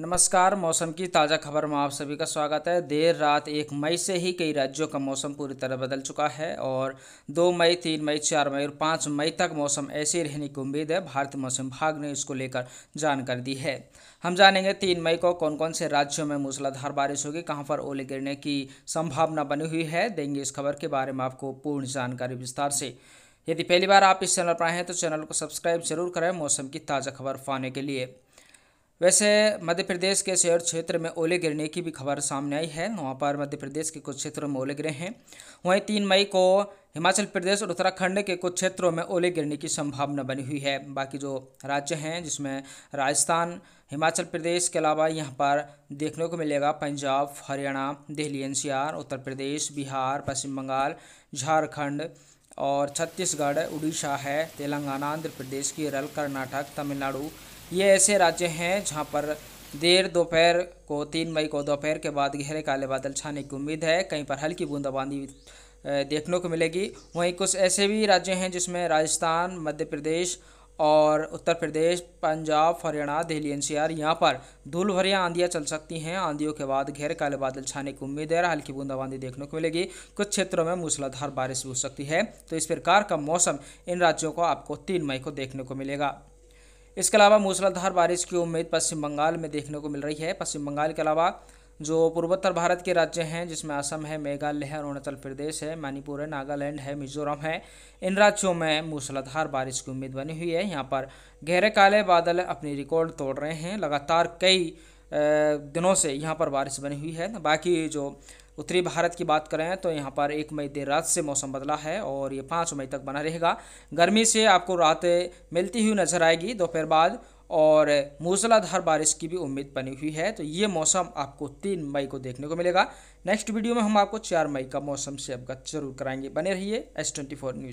नमस्कार मौसम की ताज़ा खबर में आप सभी का स्वागत है देर रात एक मई से ही कई राज्यों का मौसम पूरी तरह बदल चुका है और दो मई तीन मई चार मई और पाँच मई तक मौसम ऐसे रहने की उम्मीद है भारतीय मौसम विभाग ने इसको लेकर जानकारी दी है हम जानेंगे तीन मई को कौन कौन से राज्यों में मूसलाधार बारिश होगी कहाँ पर ओले गिरने की संभावना बनी हुई है देंगे इस खबर के बारे में आपको पूर्ण जानकारी विस्तार से यदि पहली बार आप इस चैनल पर आए हैं तो चैनल को सब्सक्राइब जरूर करें मौसम की ताज़ा खबर पाने के लिए वैसे मध्य प्रदेश के शहर क्षेत्र में ओले गिरने की भी खबर सामने आई है वहाँ पर मध्य प्रदेश के कुछ क्षेत्रों में ओले गिरे हैं वहीं तीन मई को हिमाचल प्रदेश और उत्तराखंड के कुछ क्षेत्रों में ओले गिरने की संभावना बनी हुई है बाकी जो राज्य हैं जिसमें राजस्थान हिमाचल प्रदेश के अलावा यहाँ पर देखने को मिलेगा पंजाब हरियाणा दिल्ली एनसीआर उत्तर प्रदेश बिहार पश्चिम बंगाल झारखंड और छत्तीसगढ़ उड़ीसा है तेलंगाना आंध्र प्रदेश केरल कर्नाटक तमिलनाडु ये ऐसे राज्य हैं जहाँ पर देर दोपहर को तीन मई को दोपहर के बाद गहरे काले बादल छाने की उम्मीद है कहीं पर हल्की बूंदाबांदी देखने को मिलेगी वहीं कुछ ऐसे भी राज्य हैं जिसमें राजस्थान मध्य प्रदेश और उत्तर प्रदेश पंजाब हरियाणा दिल्ली एनसीआर यहाँ पर धूल भरिया आंधियाँ चल सकती हैं आंधियों के बाद घेर काले बादल छाने की उम्मीद है हल्की बूंदाबांदी देखने को मिलेगी कुछ क्षेत्रों में मूसलाधार बारिश भी हो सकती है तो इस प्रकार का मौसम इन राज्यों को आपको तीन मई को देखने को मिलेगा इसके अलावा मूसलाधार बारिश की उम्मीद पश्चिम बंगाल में देखने को मिल रही है पश्चिम बंगाल के अलावा जो पूर्वोत्तर भारत के राज्य हैं जिसमें असम है मेघालय है अरुणाचल प्रदेश है मणिपुर है नागालैंड है मिजोरम है इन राज्यों में मूसलाधार बारिश की उम्मीद बनी हुई है यहाँ पर गहरे काले बादल अपनी रिकॉर्ड तोड़ रहे हैं लगातार कई दिनों से यहाँ पर बारिश बनी हुई है बाकी जो उत्तरी भारत की बात करें तो यहाँ पर एक मई देर रात से मौसम बदला है और ये पाँच मई तक बना रहेगा गर्मी से आपको रात मिलती हुई नजर आएगी दोपहर बाद और मूसलाधार बारिश की भी उम्मीद बनी हुई है तो ये मौसम आपको तीन मई को देखने को मिलेगा नेक्स्ट वीडियो में हम आपको चार मई का मौसम से अवगत जरूर कराएंगे बने रहिए एस ट्वेंटी फोर न्यूज़